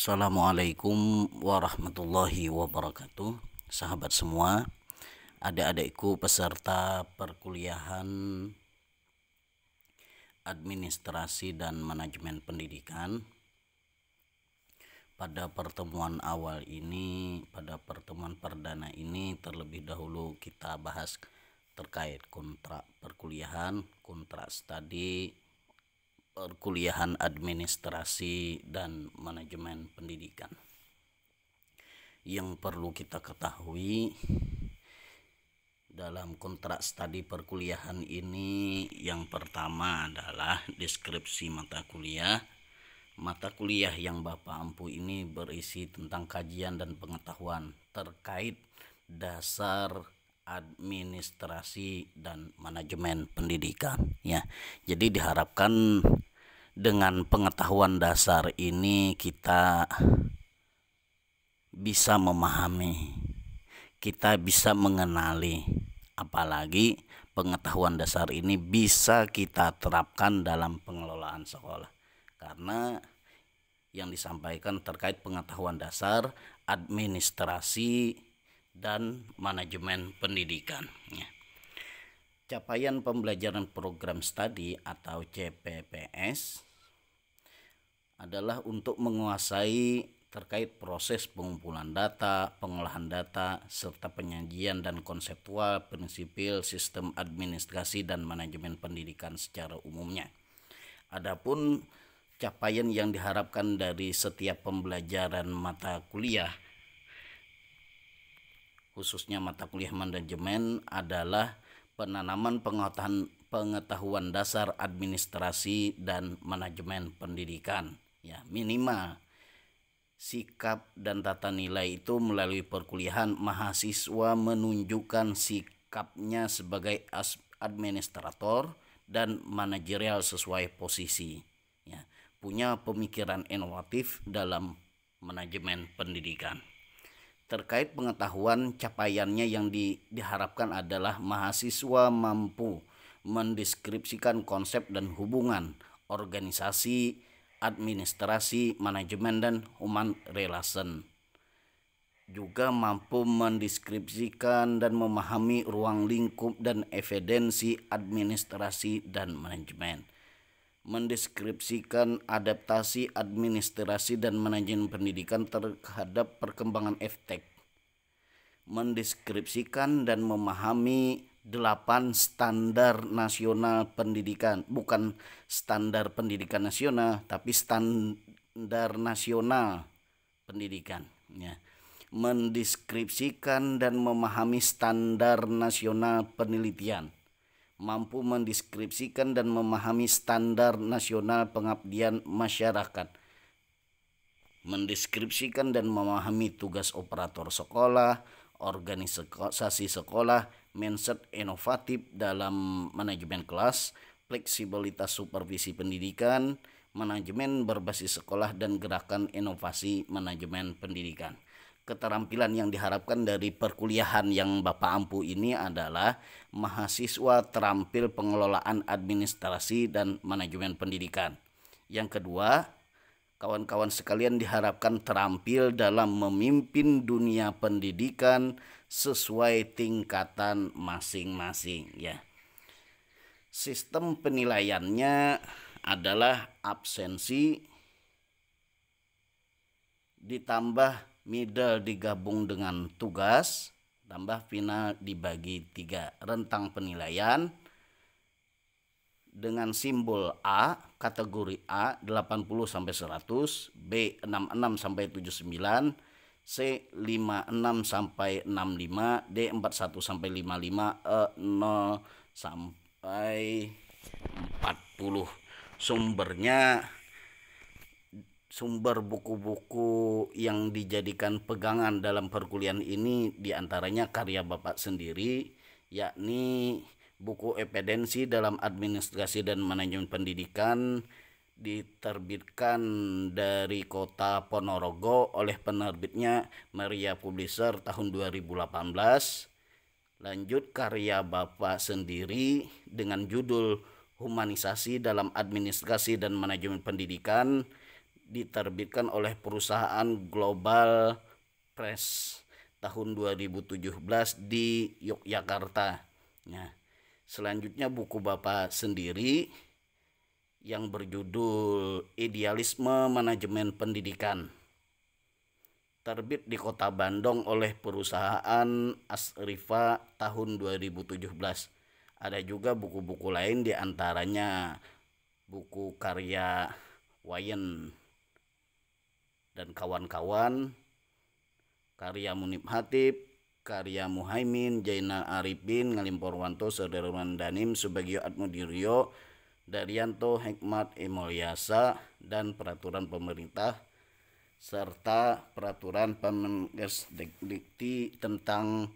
Assalamualaikum warahmatullahi wabarakatuh Sahabat semua Adik-adikku peserta perkuliahan Administrasi dan manajemen pendidikan Pada pertemuan awal ini Pada pertemuan perdana ini Terlebih dahulu kita bahas terkait kontrak perkuliahan Kontrak studi perkuliahan administrasi dan manajemen pendidikan. Yang perlu kita ketahui dalam kontrak studi perkuliahan ini yang pertama adalah deskripsi mata kuliah. Mata kuliah yang Bapak Ampu ini berisi tentang kajian dan pengetahuan terkait dasar administrasi dan manajemen pendidikan ya. Jadi diharapkan dengan pengetahuan dasar ini kita bisa memahami, kita bisa mengenali apalagi pengetahuan dasar ini bisa kita terapkan dalam pengelolaan sekolah. Karena yang disampaikan terkait pengetahuan dasar administrasi dan manajemen pendidikan. Ya. Capaian pembelajaran program studi atau CPPS adalah untuk menguasai terkait proses pengumpulan data, pengolahan data, serta penyajian dan konseptual, prinsipil, sistem administrasi dan manajemen pendidikan secara umumnya. Adapun capaian yang diharapkan dari setiap pembelajaran mata kuliah khususnya mata kuliah manajemen adalah penanaman pengetahuan, pengetahuan dasar administrasi dan manajemen pendidikan ya minimal sikap dan tata nilai itu melalui perkuliahan mahasiswa menunjukkan sikapnya sebagai administrator dan manajerial sesuai posisi ya punya pemikiran inovatif dalam manajemen pendidikan terkait pengetahuan capaiannya yang di, diharapkan adalah mahasiswa mampu mendeskripsikan konsep dan hubungan organisasi, administrasi, manajemen dan human relation. Juga mampu mendeskripsikan dan memahami ruang lingkup dan evidensi administrasi dan manajemen mendeskripsikan adaptasi administrasi dan manajemen pendidikan terhadap perkembangan FTEK. Mendeskripsikan dan memahami delapan standar nasional pendidikan, bukan standar pendidikan nasional, tapi standar nasional pendidikan ya. Mendeskripsikan dan memahami standar nasional penelitian mampu mendeskripsikan dan memahami standar nasional pengabdian masyarakat, mendeskripsikan dan memahami tugas operator sekolah, organisasi sekolah, mindset inovatif dalam manajemen kelas, fleksibilitas supervisi pendidikan, manajemen berbasis sekolah dan gerakan inovasi manajemen pendidikan keterampilan yang diharapkan dari perkuliahan yang Bapak ampu ini adalah mahasiswa terampil pengelolaan administrasi dan manajemen pendidikan. Yang kedua, kawan-kawan sekalian diharapkan terampil dalam memimpin dunia pendidikan sesuai tingkatan masing-masing ya. Sistem penilaiannya adalah absensi ditambah middle digabung dengan tugas, tambah final dibagi tiga. Rentang penilaian dengan simbol A, kategori A 80 sampai 100, B 66 sampai 79, C 56 sampai 65, D 41 sampai 55, E 0 sampai 40. Sumbernya sumber buku-buku yang dijadikan pegangan dalam perkuliahan ini diantaranya karya Bapak sendiri yakni buku Epidensi dalam administrasi dan manajemen pendidikan diterbitkan dari kota Ponorogo oleh penerbitnya Maria Publisher tahun 2018. Lanjut karya Bapak sendiri dengan judul Humanisasi dalam Administrasi dan Manajemen Pendidikan diterbitkan oleh perusahaan Global Press tahun 2017 di Yogyakarta. Nah, selanjutnya buku Bapak sendiri yang berjudul Idealisme Manajemen Pendidikan. Terbit di Kota Bandung oleh perusahaan Asrifa tahun 2017. Ada juga buku-buku lain diantaranya buku karya Wayan dan kawan-kawan karya Munib Hatib karya Muhaimin Jaina Arifin Wanto, Saudara Danim Subagio Atmudirio Daryanto Hikmat Emoliasa dan peraturan pemerintah serta peraturan Dikti tentang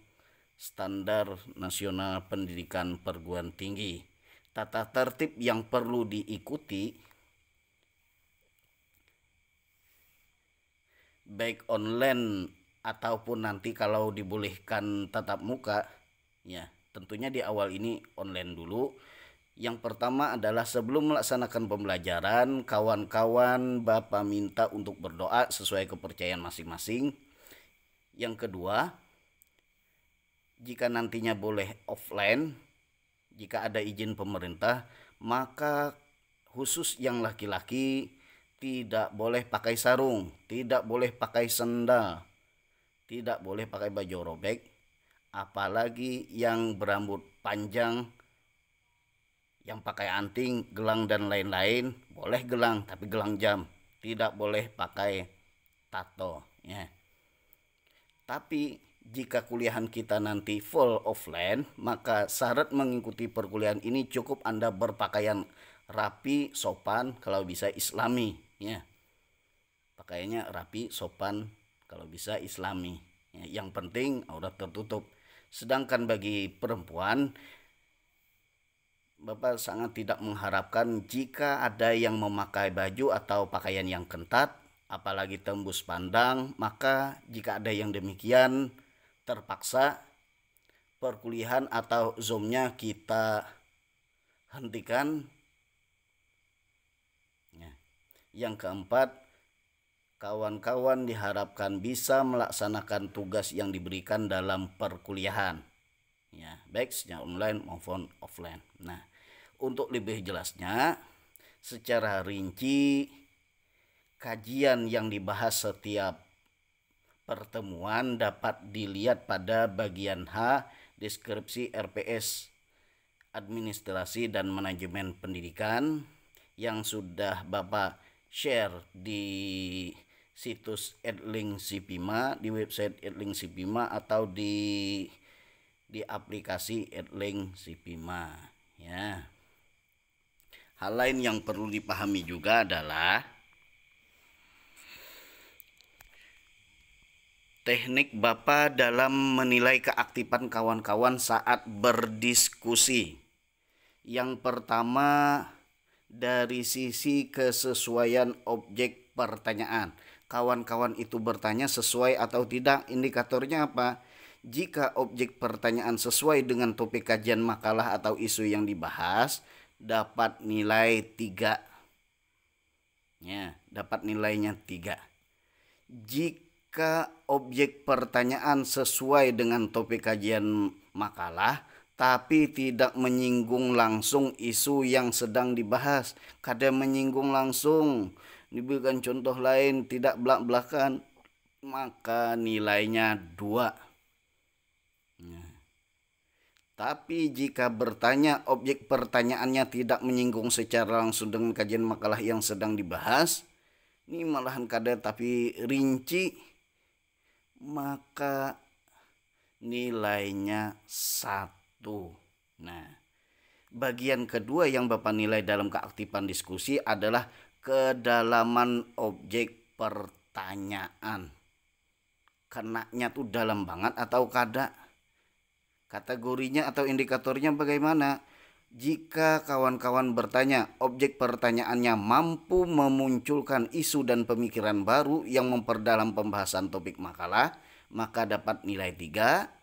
standar nasional pendidikan perguruan tinggi. Tata tertib yang perlu diikuti baik online ataupun nanti kalau dibolehkan tatap muka ya tentunya di awal ini online dulu yang pertama adalah sebelum melaksanakan pembelajaran kawan-kawan Bapak minta untuk berdoa sesuai kepercayaan masing-masing yang kedua jika nantinya boleh offline jika ada izin pemerintah maka khusus yang laki-laki tidak boleh pakai sarung, tidak boleh pakai sendal, tidak boleh pakai baju robek, apalagi yang berambut panjang, yang pakai anting, gelang dan lain-lain, boleh gelang tapi gelang jam, tidak boleh pakai tato, ya. Tapi jika kuliahan kita nanti full offline, maka syarat mengikuti perkuliahan ini cukup Anda berpakaian rapi, sopan, kalau bisa islami, ya pakaiannya rapi sopan kalau bisa islami ya, yang penting aurat tertutup sedangkan bagi perempuan Bapak sangat tidak mengharapkan jika ada yang memakai baju atau pakaian yang kentat apalagi tembus pandang maka jika ada yang demikian terpaksa perkuliahan atau zoomnya kita hentikan yang keempat, kawan-kawan diharapkan bisa melaksanakan tugas yang diberikan dalam perkuliahan. Ya, baik secara online maupun offline. Nah, untuk lebih jelasnya, secara rinci kajian yang dibahas setiap pertemuan dapat dilihat pada bagian H deskripsi RPS Administrasi dan Manajemen Pendidikan yang sudah Bapak share di situs Adlink Sipima, di website Adlink Sipima atau di di aplikasi Adlink Sipima ya. Hal lain yang perlu dipahami juga adalah teknik Bapak dalam menilai keaktifan kawan-kawan saat berdiskusi. Yang pertama, dari sisi kesesuaian objek pertanyaan. Kawan-kawan itu bertanya sesuai atau tidak, indikatornya apa? Jika objek pertanyaan sesuai dengan topik kajian makalah atau isu yang dibahas, dapat nilai 3. Ya, dapat nilainya 3. Jika objek pertanyaan sesuai dengan topik kajian makalah, tapi tidak menyinggung langsung isu yang sedang dibahas. Kadang menyinggung langsung, diberikan contoh lain, tidak belak-belakan, maka nilainya dua. Ya. Tapi jika bertanya, objek pertanyaannya tidak menyinggung secara langsung dengan kajian makalah yang sedang dibahas, ini malahan kadang tapi rinci, maka nilainya satu. Tuh. Nah, bagian kedua yang Bapak nilai dalam keaktifan diskusi adalah kedalaman objek pertanyaan. Kenaknya tuh dalam banget atau kada? Kategorinya atau indikatornya bagaimana? Jika kawan-kawan bertanya, objek pertanyaannya mampu memunculkan isu dan pemikiran baru yang memperdalam pembahasan topik makalah, maka dapat nilai 3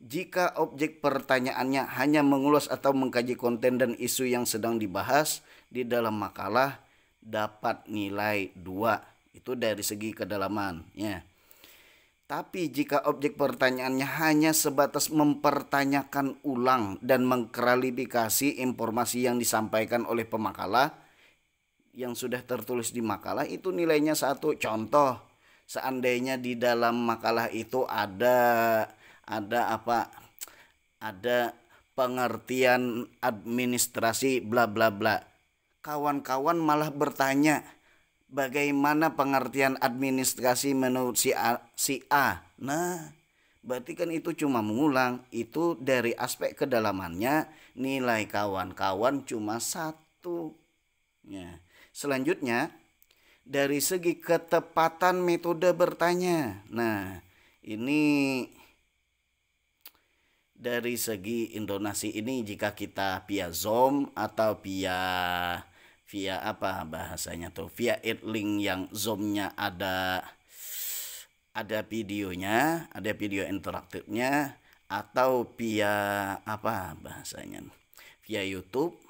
jika objek pertanyaannya hanya mengulas atau mengkaji konten dan isu yang sedang dibahas di dalam makalah dapat nilai 2. Itu dari segi kedalamannya. Tapi jika objek pertanyaannya hanya sebatas mempertanyakan ulang dan mengkralifikasi informasi yang disampaikan oleh pemakalah yang sudah tertulis di makalah itu nilainya satu contoh seandainya di dalam makalah itu ada ada apa ada pengertian administrasi bla bla bla kawan-kawan malah bertanya bagaimana pengertian administrasi menurut si A, si A. Nah, berarti kan itu cuma mengulang. Itu dari aspek kedalamannya nilai kawan-kawan cuma satu. Ya. Selanjutnya dari segi ketepatan metode bertanya. Nah, ini dari segi intonasi ini jika kita via Zoom atau via via apa bahasanya tuh via link yang Zoomnya ada ada videonya, ada video interaktifnya atau via apa bahasanya via YouTube.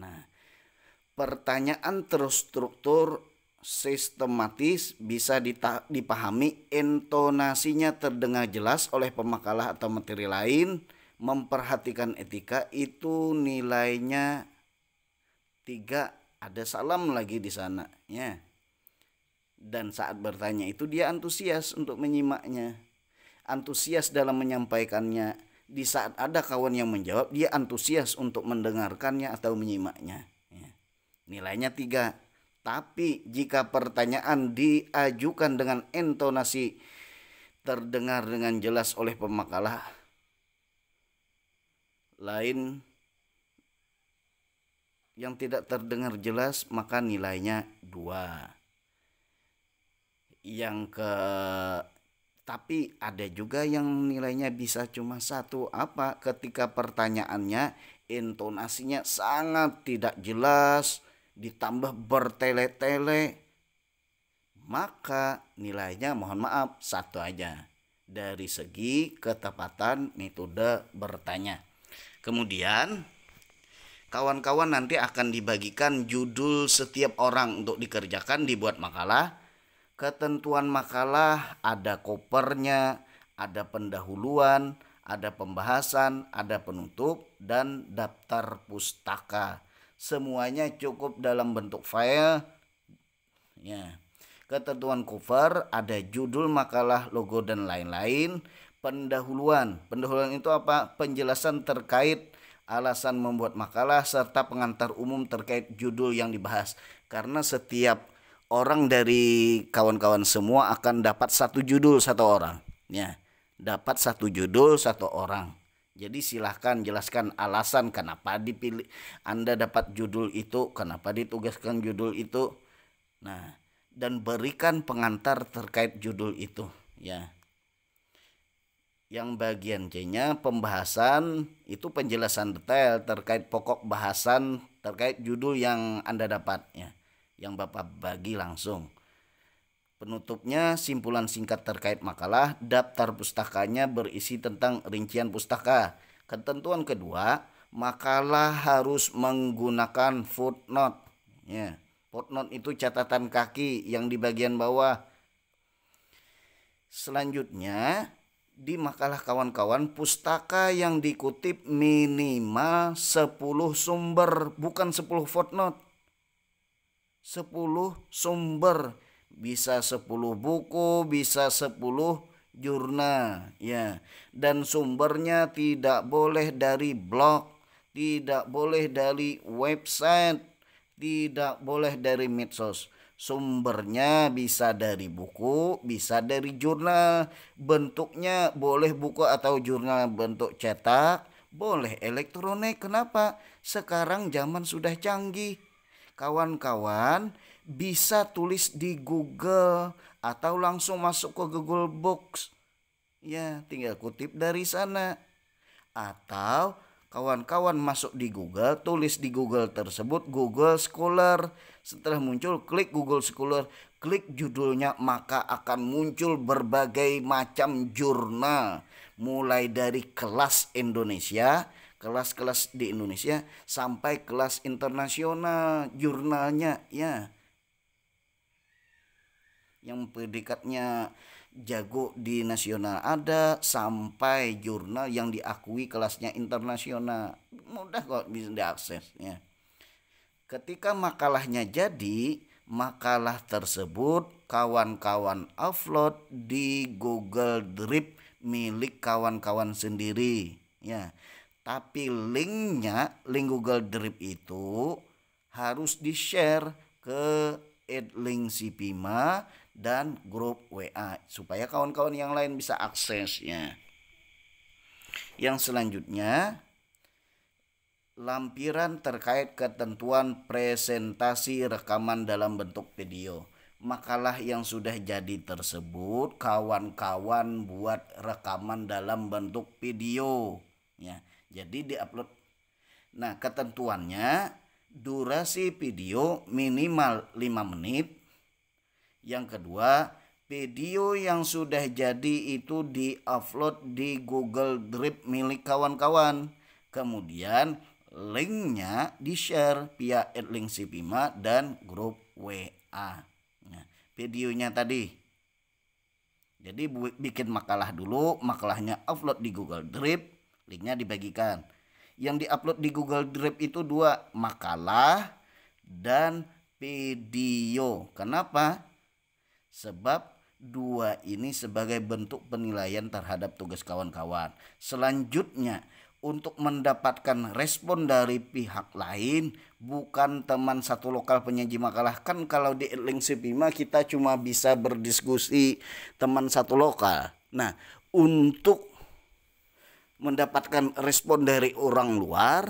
Nah, pertanyaan terstruktur sistematis bisa dipahami intonasinya terdengar jelas oleh pemakalah atau materi lain memperhatikan etika itu nilainya tiga ada salam lagi di sana ya dan saat bertanya itu dia antusias untuk menyimaknya antusias dalam menyampaikannya di saat ada kawan yang menjawab dia antusias untuk mendengarkannya atau menyimaknya ya. nilainya tiga tapi jika pertanyaan diajukan dengan intonasi terdengar dengan jelas oleh pemakalah lain yang tidak terdengar jelas maka nilainya dua yang ke tapi ada juga yang nilainya bisa cuma satu apa ketika pertanyaannya intonasinya sangat tidak jelas ditambah bertele-tele maka nilainya mohon maaf satu aja dari segi ketepatan metode bertanya. Kemudian kawan-kawan nanti akan dibagikan judul setiap orang untuk dikerjakan dibuat makalah. Ketentuan makalah ada kopernya, ada pendahuluan, ada pembahasan, ada penutup dan daftar pustaka semuanya cukup dalam bentuk file ya ketentuan cover ada judul makalah logo dan lain-lain pendahuluan pendahuluan itu apa penjelasan terkait alasan membuat makalah serta pengantar umum terkait judul yang dibahas karena setiap orang dari kawan-kawan semua akan dapat satu judul satu orang ya dapat satu judul satu orang jadi silahkan jelaskan alasan kenapa dipilih Anda dapat judul itu, kenapa ditugaskan judul itu. Nah, dan berikan pengantar terkait judul itu ya. Yang bagian C-nya pembahasan itu penjelasan detail terkait pokok bahasan terkait judul yang Anda dapat ya. Yang Bapak bagi langsung. Penutupnya simpulan singkat terkait makalah, daftar pustakanya berisi tentang rincian pustaka. Ketentuan kedua, makalah harus menggunakan footnote. Ya, footnote itu catatan kaki yang di bagian bawah. Selanjutnya, di makalah kawan-kawan pustaka yang dikutip minimal 10 sumber, bukan 10 footnote. 10 sumber bisa sepuluh buku, bisa sepuluh jurnal ya. Dan sumbernya tidak boleh dari blog, tidak boleh dari website, tidak boleh dari medsos. Sumbernya bisa dari buku, bisa dari jurnal. Bentuknya boleh buku atau jurnal bentuk cetak, boleh elektronik. Kenapa? Sekarang zaman sudah canggih. Kawan-kawan, bisa tulis di Google atau langsung masuk ke Google Books. Ya, tinggal kutip dari sana. Atau kawan-kawan masuk di Google, tulis di Google tersebut Google Scholar. Setelah muncul, klik Google Scholar, klik judulnya maka akan muncul berbagai macam jurnal. Mulai dari kelas Indonesia, kelas-kelas di Indonesia sampai kelas internasional jurnalnya ya yang predikatnya jago di nasional ada sampai jurnal yang diakui kelasnya internasional mudah kok bisa diakses ya ketika makalahnya jadi makalah tersebut kawan-kawan upload di Google Drive milik kawan-kawan sendiri ya tapi linknya link Google Drive itu harus di share ke Edlink Sipima dan grup WA supaya kawan-kawan yang lain bisa aksesnya. Yang selanjutnya lampiran terkait ketentuan presentasi rekaman dalam bentuk video. Makalah yang sudah jadi tersebut kawan-kawan buat rekaman dalam bentuk video ya. Jadi diupload. Nah, ketentuannya durasi video minimal 5 menit yang kedua, video yang sudah jadi itu di-upload di Google Drive milik kawan-kawan. Kemudian linknya di-share via adlink Sipima dan grup WA. Nah, videonya tadi. Jadi bikin makalah dulu, makalahnya upload di Google Drive, linknya dibagikan. Yang di upload di Google Drive itu dua, makalah dan video. Kenapa? Sebab dua ini sebagai bentuk penilaian terhadap tugas kawan-kawan. Selanjutnya, untuk mendapatkan respon dari pihak lain bukan teman satu lokal penyaji makalah kan kalau di link Sipima kita cuma bisa berdiskusi teman satu lokal. Nah, untuk mendapatkan respon dari orang luar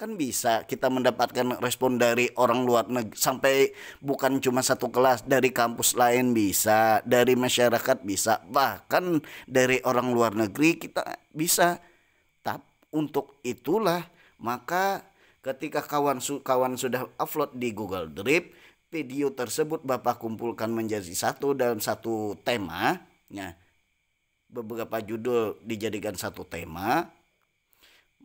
kan bisa kita mendapatkan respon dari orang luar negeri sampai bukan cuma satu kelas dari kampus lain bisa dari masyarakat bisa bahkan dari orang luar negeri kita bisa tapi untuk itulah maka ketika kawan kawan sudah upload di Google Drive video tersebut Bapak kumpulkan menjadi satu dalam satu tema ya beberapa judul dijadikan satu tema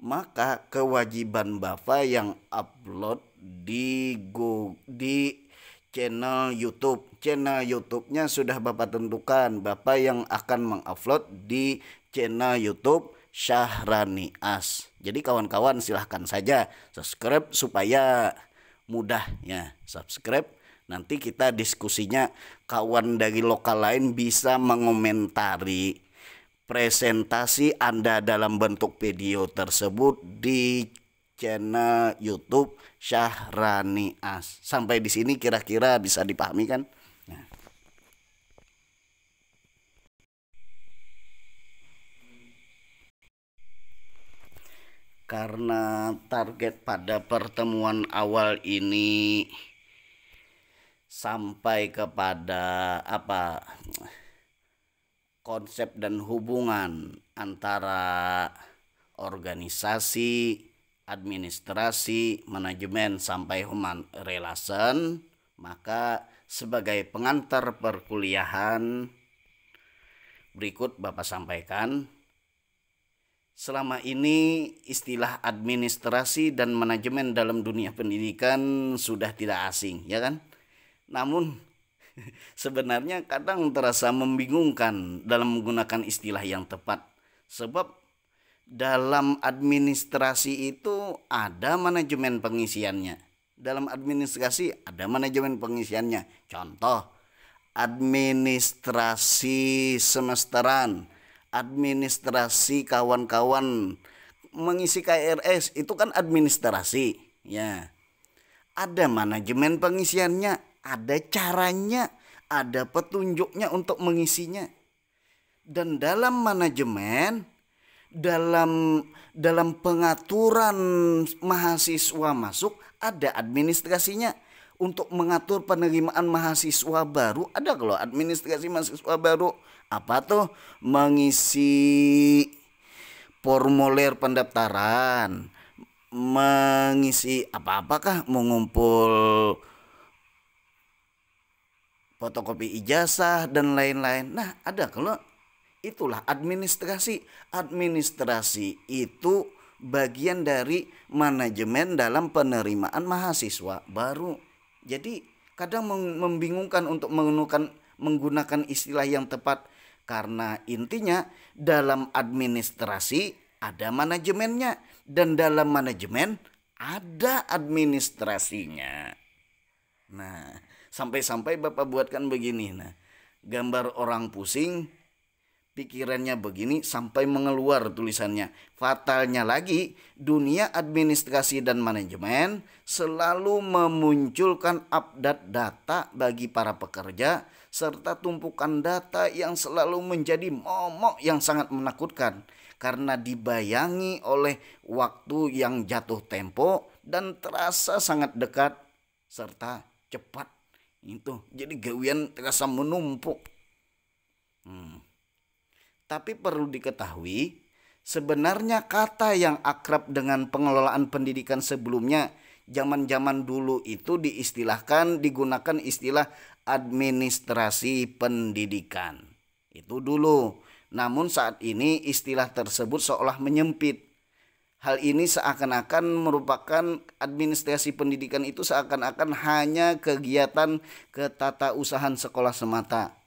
maka kewajiban Bapak yang upload di Google, di channel YouTube. Channel YouTube-nya sudah Bapak tentukan. Bapak yang akan mengupload di channel YouTube Syahrani As. Jadi kawan-kawan silahkan saja subscribe supaya mudah ya subscribe. Nanti kita diskusinya kawan dari lokal lain bisa mengomentari presentasi Anda dalam bentuk video tersebut di channel YouTube Syahrani As. Sampai di sini kira-kira bisa dipahami kan? Nah. Karena target pada pertemuan awal ini sampai kepada apa? konsep dan hubungan antara organisasi, administrasi, manajemen sampai human relation, maka sebagai pengantar perkuliahan berikut Bapak sampaikan. Selama ini istilah administrasi dan manajemen dalam dunia pendidikan sudah tidak asing, ya kan? Namun sebenarnya kadang terasa membingungkan dalam menggunakan istilah yang tepat. Sebab dalam administrasi itu ada manajemen pengisiannya. Dalam administrasi ada manajemen pengisiannya. Contoh, administrasi semesteran, administrasi kawan-kawan mengisi KRS itu kan administrasi, ya. Ada manajemen pengisiannya, ada caranya, ada petunjuknya untuk mengisinya. Dan dalam manajemen, dalam dalam pengaturan mahasiswa masuk ada administrasinya untuk mengatur penerimaan mahasiswa baru ada kalau administrasi mahasiswa baru apa tuh mengisi formulir pendaftaran mengisi apa-apakah mengumpul fotokopi ijazah dan lain-lain. Nah, ada kalau itulah administrasi. Administrasi itu bagian dari manajemen dalam penerimaan mahasiswa baru. Jadi, kadang membingungkan untuk menggunakan menggunakan istilah yang tepat karena intinya dalam administrasi ada manajemennya dan dalam manajemen ada administrasinya. Nah, Sampai-sampai Bapak buatkan begini. Nah, gambar orang pusing, pikirannya begini sampai mengeluar tulisannya. Fatalnya lagi, dunia administrasi dan manajemen selalu memunculkan update data bagi para pekerja serta tumpukan data yang selalu menjadi momok yang sangat menakutkan karena dibayangi oleh waktu yang jatuh tempo dan terasa sangat dekat serta cepat itu jadi gawian terasa menumpuk hmm. tapi perlu diketahui sebenarnya kata yang akrab dengan pengelolaan pendidikan sebelumnya zaman-zaman dulu itu diistilahkan digunakan istilah administrasi pendidikan itu dulu namun saat ini istilah tersebut seolah menyempit Hal ini seakan-akan merupakan administrasi pendidikan itu seakan-akan hanya kegiatan ketatausahaan sekolah semata.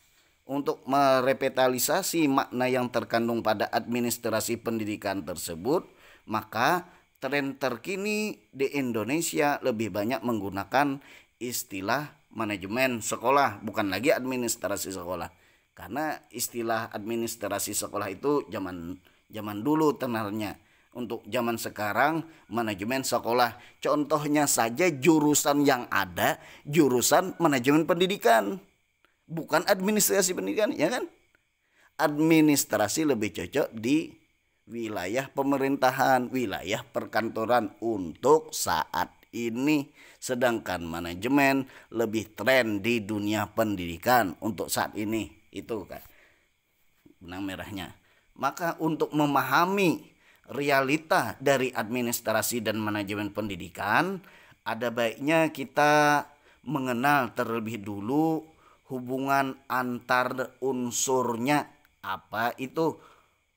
Untuk merepetalisasi makna yang terkandung pada administrasi pendidikan tersebut, maka tren terkini di Indonesia lebih banyak menggunakan istilah manajemen sekolah, bukan lagi administrasi sekolah. Karena istilah administrasi sekolah itu zaman zaman dulu tenarnya untuk zaman sekarang manajemen sekolah. Contohnya saja jurusan yang ada, jurusan manajemen pendidikan. Bukan administrasi pendidikan, ya kan? Administrasi lebih cocok di wilayah pemerintahan, wilayah perkantoran untuk saat ini. Sedangkan manajemen lebih tren di dunia pendidikan untuk saat ini. Itu kan benang merahnya. Maka untuk memahami realita dari administrasi dan manajemen pendidikan, ada baiknya kita mengenal terlebih dulu hubungan antar unsurnya. Apa itu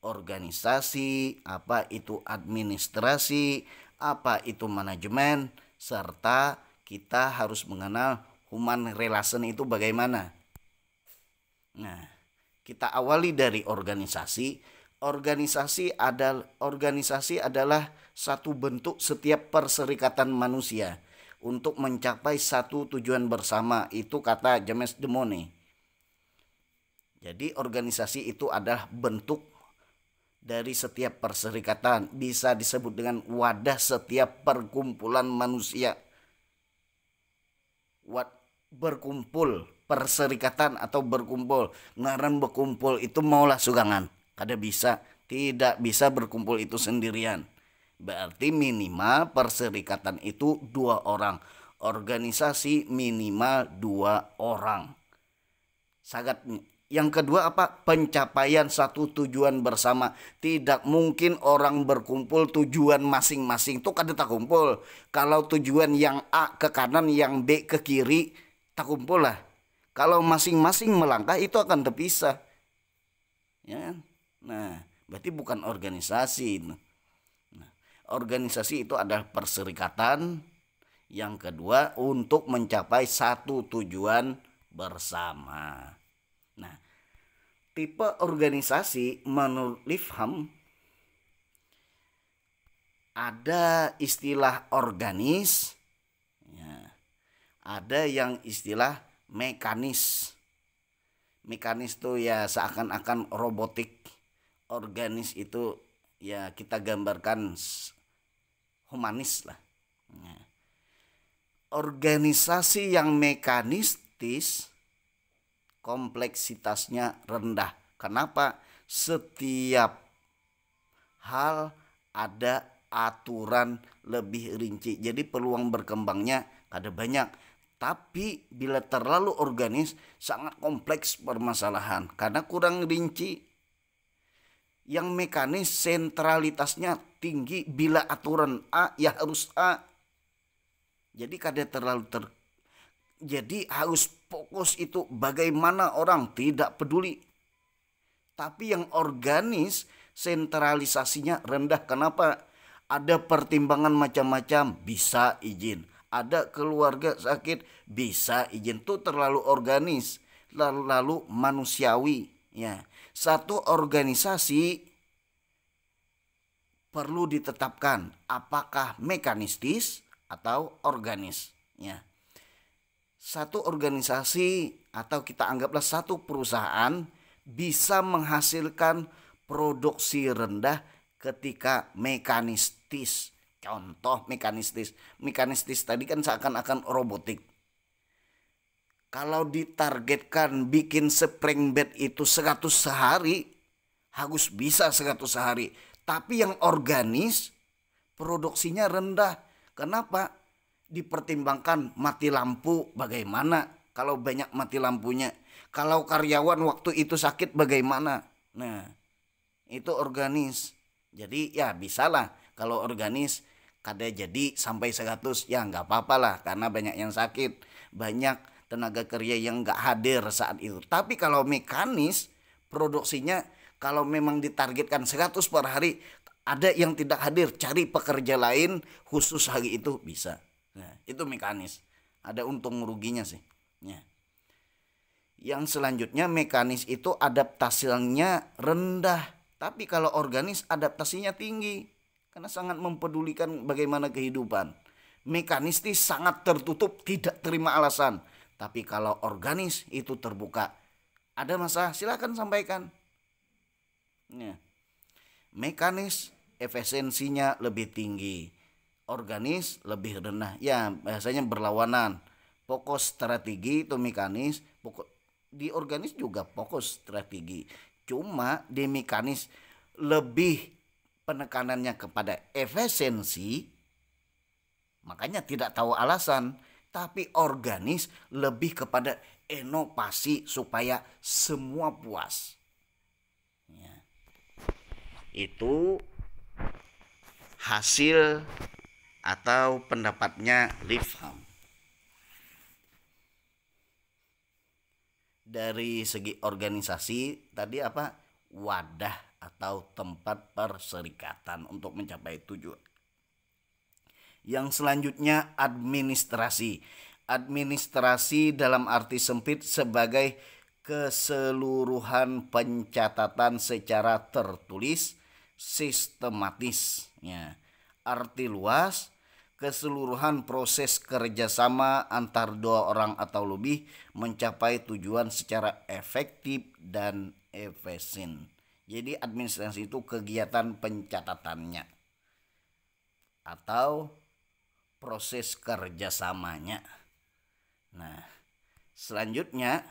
organisasi, apa itu administrasi, apa itu manajemen, serta kita harus mengenal human relation itu bagaimana. Nah, kita awali dari organisasi organisasi ada organisasi adalah satu bentuk setiap perserikatan manusia untuk mencapai satu tujuan bersama itu kata James Demone. Jadi organisasi itu adalah bentuk dari setiap perserikatan bisa disebut dengan wadah setiap perkumpulan manusia. Wat berkumpul, perserikatan atau berkumpul, ngaran berkumpul itu maulah sugangan. Ada bisa, tidak bisa berkumpul itu sendirian. Berarti minimal perserikatan itu dua orang. Organisasi minimal dua orang. Sangat yang kedua apa? Pencapaian satu tujuan bersama. Tidak mungkin orang berkumpul tujuan masing-masing. tuh kan tak kumpul. Kalau tujuan yang A ke kanan, yang B ke kiri, tak kumpul lah. Kalau masing-masing melangkah itu akan terpisah. Ya kan? Nah, berarti bukan organisasi. Nah, organisasi itu adalah perserikatan. Yang kedua untuk mencapai satu tujuan bersama. Nah, tipe organisasi menurut Lifham ada istilah organis, ya. ada yang istilah mekanis. Mekanis itu ya seakan-akan robotik organis itu ya kita gambarkan humanis lah. Ya. Organisasi yang mekanistis kompleksitasnya rendah. Kenapa? Setiap hal ada aturan lebih rinci. Jadi peluang berkembangnya ada banyak. Tapi bila terlalu organis sangat kompleks permasalahan karena kurang rinci yang mekanis sentralitasnya tinggi bila aturan A ya harus A. Jadi kada terlalu ter jadi harus fokus itu bagaimana orang tidak peduli. Tapi yang organis sentralisasinya rendah. Kenapa? Ada pertimbangan macam-macam bisa izin. Ada keluarga sakit bisa izin. tuh terlalu organis, lalu, manusiawi ya satu organisasi perlu ditetapkan apakah mekanistis atau organis ya. Satu organisasi atau kita anggaplah satu perusahaan bisa menghasilkan produksi rendah ketika mekanistis. Contoh mekanistis. Mekanistis tadi kan seakan-akan robotik. Kalau ditargetkan bikin spring bed itu 100 sehari, harus bisa 100 sehari. Tapi yang organis produksinya rendah. Kenapa? Dipertimbangkan mati lampu bagaimana kalau banyak mati lampunya. Kalau karyawan waktu itu sakit bagaimana? Nah, itu organis. Jadi ya bisalah kalau organis kada jadi sampai 100 ya nggak apa-apa lah karena banyak yang sakit banyak tenaga kerja yang nggak hadir saat itu. Tapi kalau mekanis produksinya kalau memang ditargetkan 100 per hari ada yang tidak hadir cari pekerja lain khusus hari itu bisa. Nah, itu mekanis. Ada untung ruginya sih. Ya. Yang selanjutnya mekanis itu adaptasinya rendah. Tapi kalau organis adaptasinya tinggi karena sangat mempedulikan bagaimana kehidupan. Mekanis Mekanistis sangat tertutup, tidak terima alasan. Tapi kalau organis itu terbuka. Ada masalah silakan sampaikan. Ya. Mekanis efisiensinya lebih tinggi. Organis lebih rendah. Ya, biasanya berlawanan. Fokus strategi itu mekanis, pokok di organis juga fokus strategi. Cuma di mekanis lebih penekanannya kepada efisiensi, makanya tidak tahu alasan tapi organis lebih kepada inovasi supaya semua puas. Ya. Itu hasil atau pendapatnya Lifham. Dari segi organisasi tadi apa? Wadah atau tempat perserikatan untuk mencapai tujuan yang selanjutnya administrasi. Administrasi dalam arti sempit sebagai keseluruhan pencatatan secara tertulis sistematis. Ya. Arti luas keseluruhan proses kerjasama antar dua orang atau lebih mencapai tujuan secara efektif dan efisien. Jadi administrasi itu kegiatan pencatatannya atau proses kerjasamanya. Nah, selanjutnya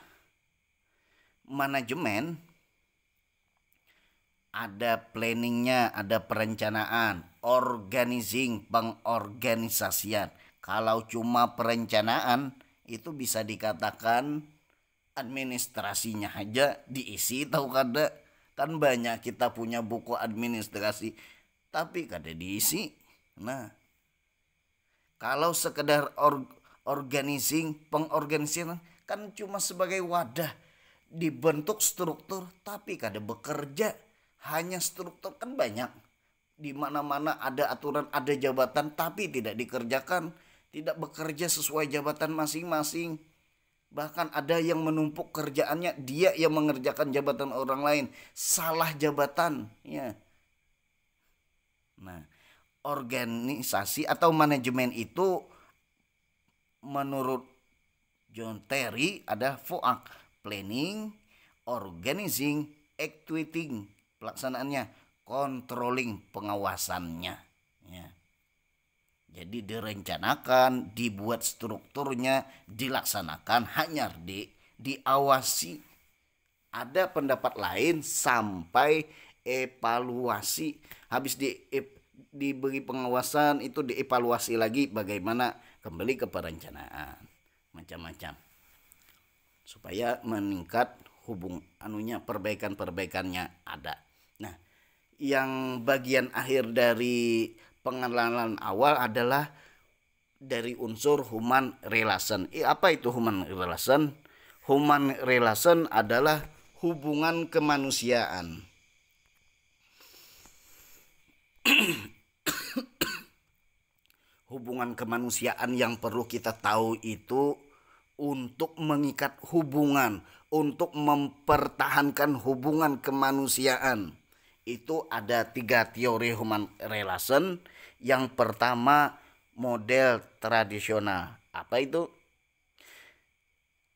manajemen ada planningnya, ada perencanaan, organizing, pengorganisasian. Kalau cuma perencanaan itu bisa dikatakan administrasinya aja diisi tahu kada kan banyak kita punya buku administrasi tapi kada diisi nah kalau sekedar or, organizing, pengorganisir kan cuma sebagai wadah dibentuk struktur tapi kada bekerja hanya struktur kan banyak di mana-mana ada aturan ada jabatan tapi tidak dikerjakan tidak bekerja sesuai jabatan masing-masing bahkan ada yang menumpuk kerjaannya dia yang mengerjakan jabatan orang lain salah jabatan ya nah organisasi atau manajemen itu menurut John Terry ada FOAK planning, organizing, actuating pelaksanaannya, controlling pengawasannya ya. Jadi direncanakan, dibuat strukturnya, dilaksanakan hanya di diawasi. Ada pendapat lain sampai evaluasi habis di diberi pengawasan itu dievaluasi lagi bagaimana kembali ke perencanaan macam-macam supaya meningkat hubung anunya perbaikan-perbaikannya ada. Nah, yang bagian akhir dari pengenalan awal adalah dari unsur human relation. Eh, apa itu human relation? Human relation adalah hubungan kemanusiaan. hubungan kemanusiaan yang perlu kita tahu itu untuk mengikat hubungan, untuk mempertahankan hubungan kemanusiaan. Itu ada tiga teori human relation. Yang pertama model tradisional. Apa itu?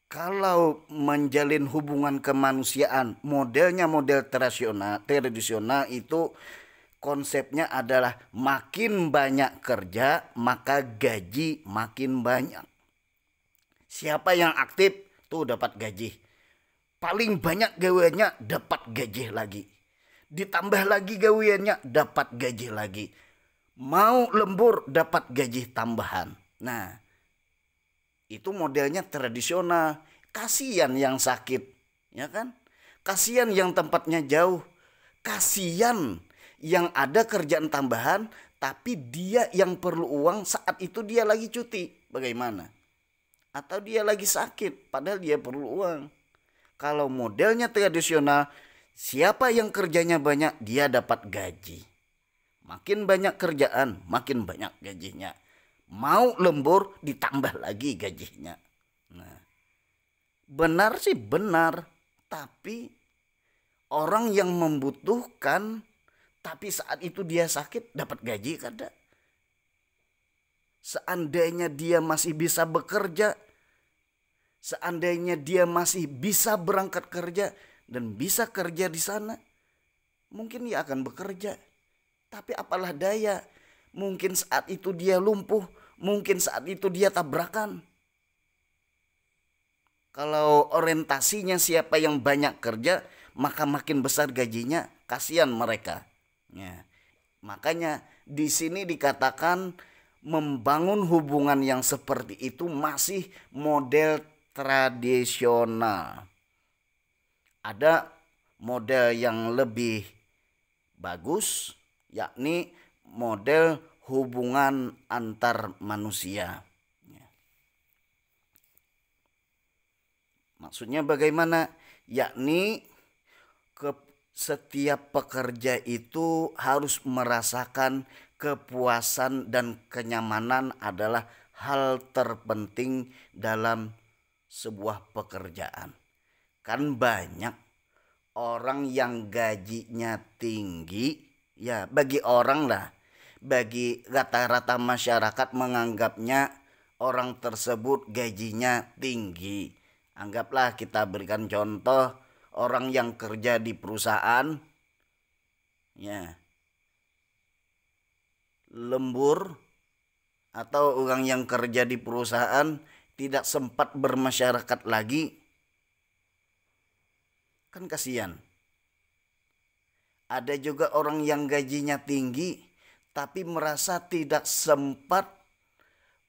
Kalau menjalin hubungan kemanusiaan, modelnya model tradisional, tradisional itu konsepnya adalah makin banyak kerja maka gaji makin banyak. Siapa yang aktif tuh dapat gaji. Paling banyak gawainya dapat gaji lagi. Ditambah lagi gawainya dapat gaji lagi. Mau lembur dapat gaji tambahan. Nah, itu modelnya tradisional. Kasian yang sakit, ya kan? Kasihan yang tempatnya jauh. Kasian yang ada kerjaan tambahan tapi dia yang perlu uang saat itu dia lagi cuti bagaimana atau dia lagi sakit padahal dia perlu uang kalau modelnya tradisional siapa yang kerjanya banyak dia dapat gaji makin banyak kerjaan makin banyak gajinya mau lembur ditambah lagi gajinya nah benar sih benar tapi orang yang membutuhkan tapi saat itu dia sakit dapat gaji kada? Seandainya dia masih bisa bekerja, seandainya dia masih bisa berangkat kerja dan bisa kerja di sana, mungkin dia akan bekerja. Tapi apalah daya, mungkin saat itu dia lumpuh, mungkin saat itu dia tabrakan. Kalau orientasinya siapa yang banyak kerja, maka makin besar gajinya, kasihan mereka. Ya. Makanya di sini dikatakan membangun hubungan yang seperti itu masih model tradisional. Ada model yang lebih bagus, yakni model hubungan antar manusia. Maksudnya bagaimana? Yakni setiap pekerja itu harus merasakan kepuasan dan kenyamanan adalah hal terpenting dalam sebuah pekerjaan. Kan banyak orang yang gajinya tinggi, ya bagi orang lah, bagi rata-rata masyarakat menganggapnya orang tersebut gajinya tinggi. Anggaplah kita berikan contoh orang yang kerja di perusahaan ya lembur atau orang yang kerja di perusahaan tidak sempat bermasyarakat lagi kan kasihan ada juga orang yang gajinya tinggi tapi merasa tidak sempat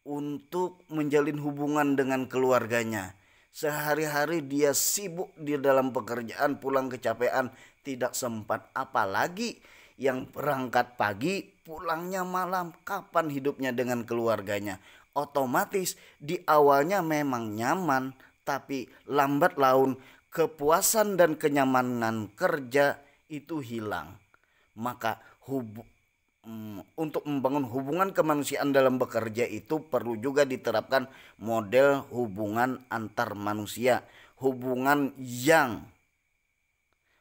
untuk menjalin hubungan dengan keluarganya Sehari-hari dia sibuk di dalam pekerjaan, pulang kecapean, tidak sempat. Apalagi yang berangkat pagi, pulangnya malam. Kapan hidupnya dengan keluarganya? Otomatis di awalnya memang nyaman, tapi lambat laun kepuasan dan kenyamanan kerja itu hilang. Maka hub Mm, untuk membangun hubungan kemanusiaan dalam bekerja itu perlu juga diterapkan model hubungan antar manusia, hubungan yang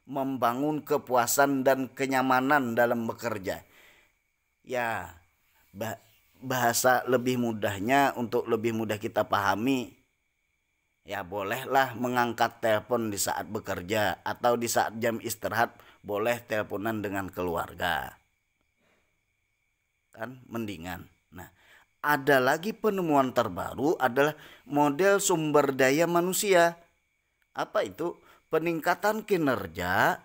membangun kepuasan dan kenyamanan dalam bekerja. Ya, bahasa lebih mudahnya untuk lebih mudah kita pahami ya bolehlah mengangkat telepon di saat bekerja atau di saat jam istirahat boleh teleponan dengan keluarga kan mendingan. Nah, ada lagi penemuan terbaru adalah model sumber daya manusia. Apa itu? Peningkatan kinerja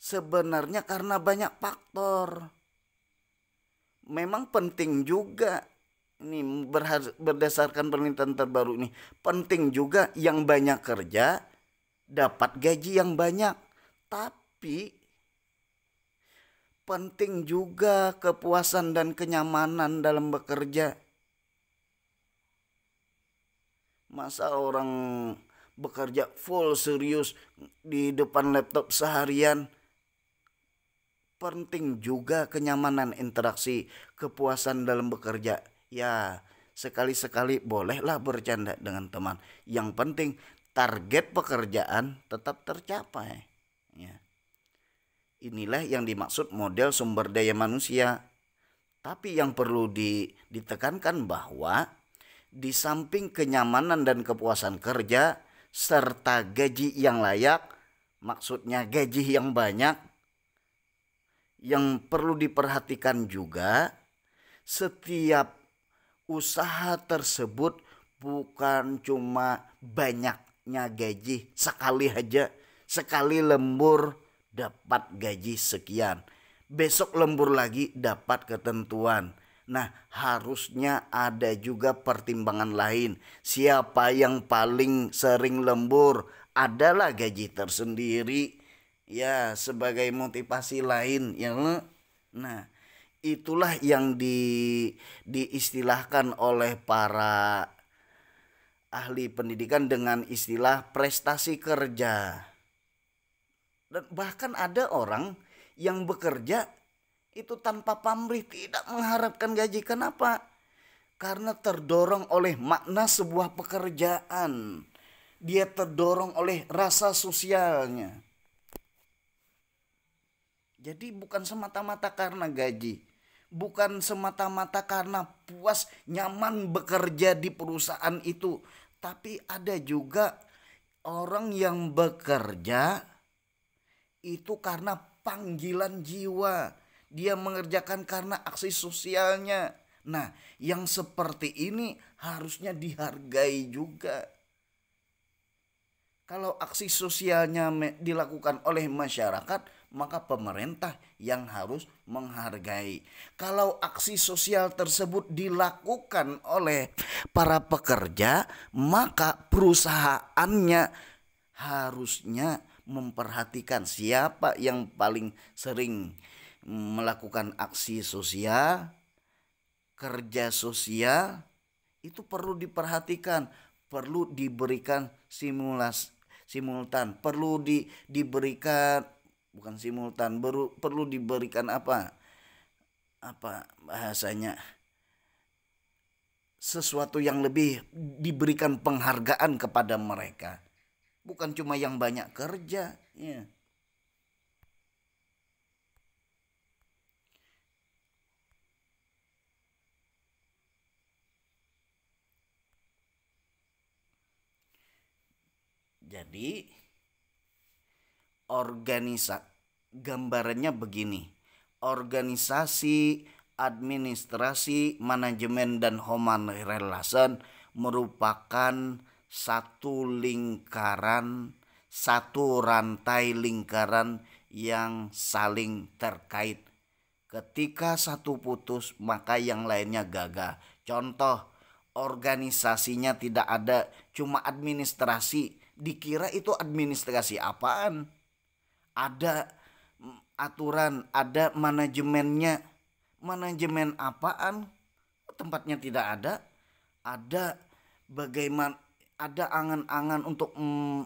sebenarnya karena banyak faktor. Memang penting juga ini berdasarkan penelitian terbaru ini penting juga yang banyak kerja dapat gaji yang banyak tapi penting juga kepuasan dan kenyamanan dalam bekerja. Masa orang bekerja full serius di depan laptop seharian? Penting juga kenyamanan interaksi, kepuasan dalam bekerja. Ya, sekali-sekali bolehlah bercanda dengan teman. Yang penting target pekerjaan tetap tercapai. Inilah yang dimaksud model sumber daya manusia. Tapi yang perlu ditekankan bahwa di samping kenyamanan dan kepuasan kerja serta gaji yang layak, maksudnya gaji yang banyak, yang perlu diperhatikan juga setiap usaha tersebut bukan cuma banyaknya gaji sekali aja, sekali lembur dapat gaji sekian. Besok lembur lagi dapat ketentuan. Nah, harusnya ada juga pertimbangan lain. Siapa yang paling sering lembur adalah gaji tersendiri. Ya, sebagai motivasi lain ya nah itulah yang di diistilahkan oleh para ahli pendidikan dengan istilah prestasi kerja. Dan bahkan ada orang yang bekerja itu tanpa pamrih tidak mengharapkan gaji. Kenapa? Karena terdorong oleh makna sebuah pekerjaan. Dia terdorong oleh rasa sosialnya. Jadi bukan semata-mata karena gaji, bukan semata-mata karena puas nyaman bekerja di perusahaan itu, tapi ada juga orang yang bekerja itu karena panggilan jiwa. Dia mengerjakan karena aksi sosialnya. Nah, yang seperti ini harusnya dihargai juga. Kalau aksi sosialnya dilakukan oleh masyarakat, maka pemerintah yang harus menghargai. Kalau aksi sosial tersebut dilakukan oleh para pekerja, maka perusahaannya harusnya memperhatikan siapa yang paling sering melakukan aksi sosial, kerja sosial itu perlu diperhatikan, perlu diberikan simulas simultan, perlu di, diberikan bukan simultan, beru, perlu diberikan apa? Apa bahasanya? sesuatu yang lebih diberikan penghargaan kepada mereka bukan cuma yang banyak kerja ya. Jadi organisa gambarannya begini. Organisasi, administrasi, manajemen dan human relation merupakan satu lingkaran, satu rantai lingkaran yang saling terkait. Ketika satu putus, maka yang lainnya gagal. Contoh, organisasinya tidak ada, cuma administrasi. Dikira itu administrasi apaan? Ada mm, aturan, ada manajemennya. Manajemen apaan? Tempatnya tidak ada. Ada bagaimana ada angan-angan untuk mm,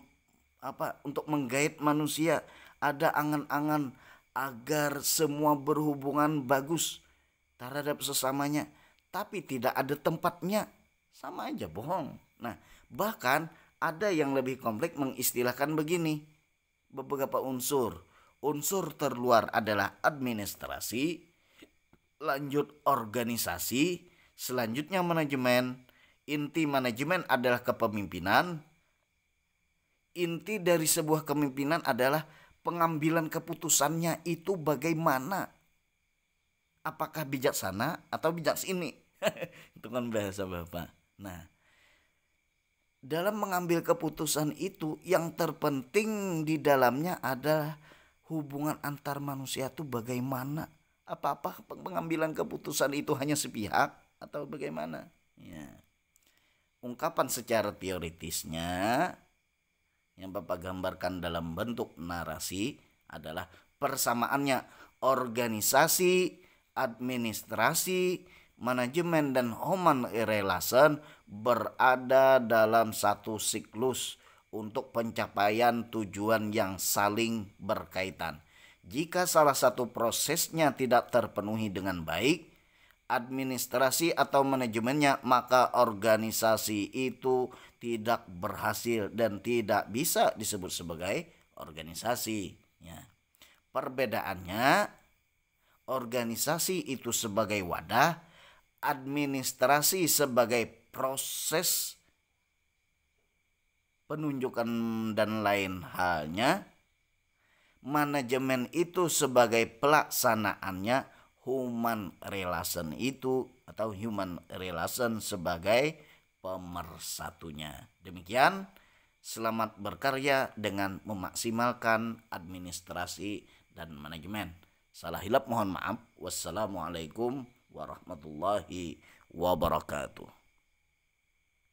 apa untuk menggait manusia ada angan-angan agar semua berhubungan bagus terhadap sesamanya tapi tidak ada tempatnya sama aja bohong nah bahkan ada yang lebih kompleks mengistilahkan begini beberapa unsur unsur terluar adalah administrasi lanjut organisasi selanjutnya manajemen Inti manajemen adalah kepemimpinan. Inti dari sebuah kepemimpinan adalah pengambilan keputusannya itu bagaimana? Apakah bijaksana atau bijak sini? itu kan bahasa Bapak. Nah, dalam mengambil keputusan itu yang terpenting di dalamnya adalah hubungan antar manusia itu bagaimana? Apa-apa pengambilan keputusan itu hanya sepihak atau bagaimana? Ya ungkapan secara teoritisnya yang Bapak gambarkan dalam bentuk narasi adalah persamaannya organisasi, administrasi, manajemen dan human relation berada dalam satu siklus untuk pencapaian tujuan yang saling berkaitan. Jika salah satu prosesnya tidak terpenuhi dengan baik, administrasi atau manajemennya, maka organisasi itu tidak berhasil dan tidak bisa disebut sebagai organisasi. Ya. Perbedaannya, organisasi itu sebagai wadah, administrasi sebagai proses penunjukan dan lain halnya, manajemen itu sebagai pelaksanaannya, human relation itu atau human relation sebagai pemersatunya. Demikian, selamat berkarya dengan memaksimalkan administrasi dan manajemen. Salah hilap mohon maaf. Wassalamualaikum warahmatullahi wabarakatuh.